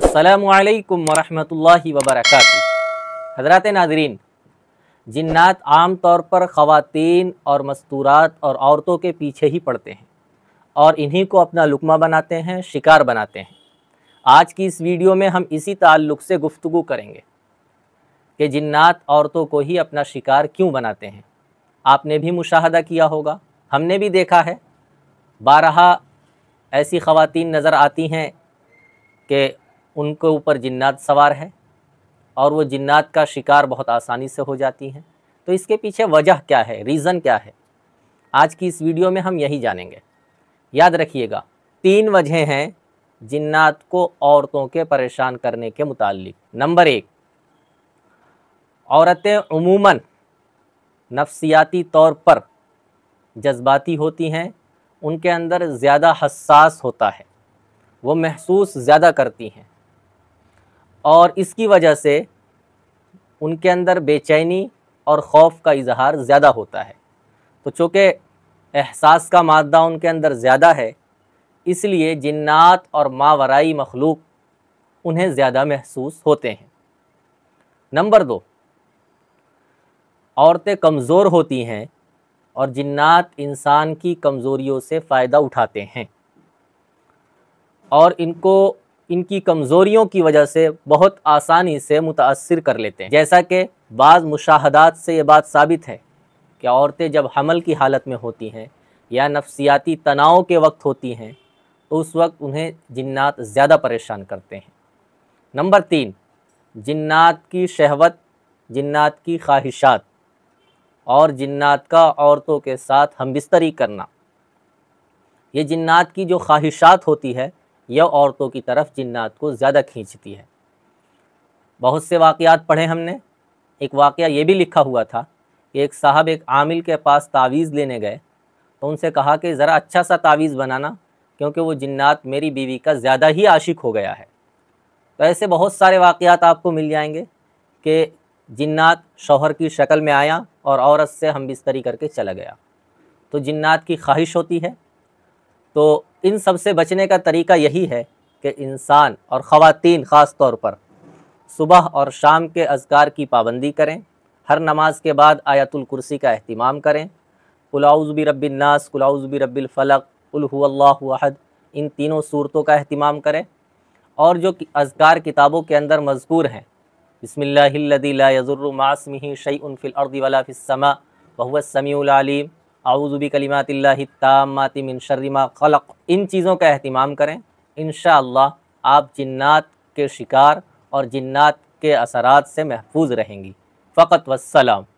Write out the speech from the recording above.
السلام علیکم ورحمۃ اللہ وبرکاتہ حضرات ناظرین جنات عام طور پر خواتین اور مستورات اور عورتوں کے پیچھے ہی پڑتے ہیں اور انہی کو اپنا لقمہ بناتے ہیں شکار بناتے ہیں آج کی اس ویڈیو میں ہم اسی تعلق سے گفتگو کریں گے کہ جنات عورتوں کو ہی اپنا شکار کیوں بناتے ہیں آپ نے بھی مشاہدہ کیا ہوگا ہم نے بھی دیکھا ہے بارہا ایسی خواتین نظر آتی ہیں کہ ان کے اوپر جنات سوار ہیں اور وہ جنات کا شکار بہت آسانی سے ہو جاتی ہیں تو اس کے پیچھے وجہ کیا ہے ریزن کیا ہے آج کی اس ویڈیو میں ہم یہی جانیں گے یاد رکھیے گا تین وجہ ہیں جنات کو عورتوں کے پریشان کرنے کے متعلق نمبر ایک عورتیں عموماً نفسیاتی طور پر جذباتی ہوتی ہیں ان کے اندر زیادہ حساس ہوتا ہے وہ محسوس زیادہ کرتی ہیں اور اس کی وجہ سے ان کے اندر بے چینی اور خوف کا اظہار زیادہ ہوتا ہے تو چونکہ احساس کا مادہ ان کے اندر زیادہ ہے اس لیے جنات اور ماورائی مخلوق انہیں زیادہ محسوس ہوتے ہیں نمبر دو عورتیں کمزور ہوتی ہیں اور جنات انسان کی کمزوریوں سے فائدہ اٹھاتے ہیں اور ان کو ان کی کمزوریوں کی وجہ سے بہت آسانی سے متاثر کر لیتے ہیں جیسا کہ بعض مشاہدات سے یہ بات ثابت ہے کہ عورتیں جب حمل کی حالت میں ہوتی ہیں یا نفسیاتی تناؤ کے وقت ہوتی ہیں تو اس وقت انہیں جنات زیادہ پریشان کرتے ہیں نمبر تین جنات کی شہوت جنات کی خواہشات اور جنات کا عورتوں کے ساتھ ہم بستری کرنا یہ جنات کی جو خواہشات ہوتی ہے یا عورتوں کی طرف جنات کو زیادہ کھینچتی ہے بہت سے واقعات پڑھے ہم نے ایک واقعہ یہ بھی لکھا ہوا تھا کہ ایک صاحب ایک عامل کے پاس تعویذ لینے گئے تو ان سے کہا کہ ذرا اچھا سا تعویذ بنانا کیونکہ وہ جنات میری بیوی کا زیادہ ہی عاشق ہو گیا ہے تو ایسے بہت سارے واقعات آپ کو مل جائیں گے کہ جنات شوہر کی شکل میں آیا اور عورت سے ہم بستری کر کے چلا گیا تو جنات کی خواہش ہوتی ہے تو ان سب سے بچنے کا طریقہ یہی ہے کہ انسان اور خواتین خاص طور پر صبح اور شام کے اذکار کی پابندی کریں ہر نماز کے بعد آیت الکرسی کا اہتمام کریں قلاؤز الناس قلاؤز بی رب الفلق اللہ احد ان تینوں صورتوں کا اہتمام کریں اور جو اذکار کتابوں کے اندر مذکور ہیں بسم اللہدی اللہ یزر شیئن فی الارض ولا فی السماء وہو السمیع العلیم اعوذ بکلمات اللہ التامات من شر ما خلق ان چیزوں کا اہتمام کریں انشاءاللہ آپ جنات کے شکار اور جنات کے اثرات سے محفوظ رہیں گی فقط والسلام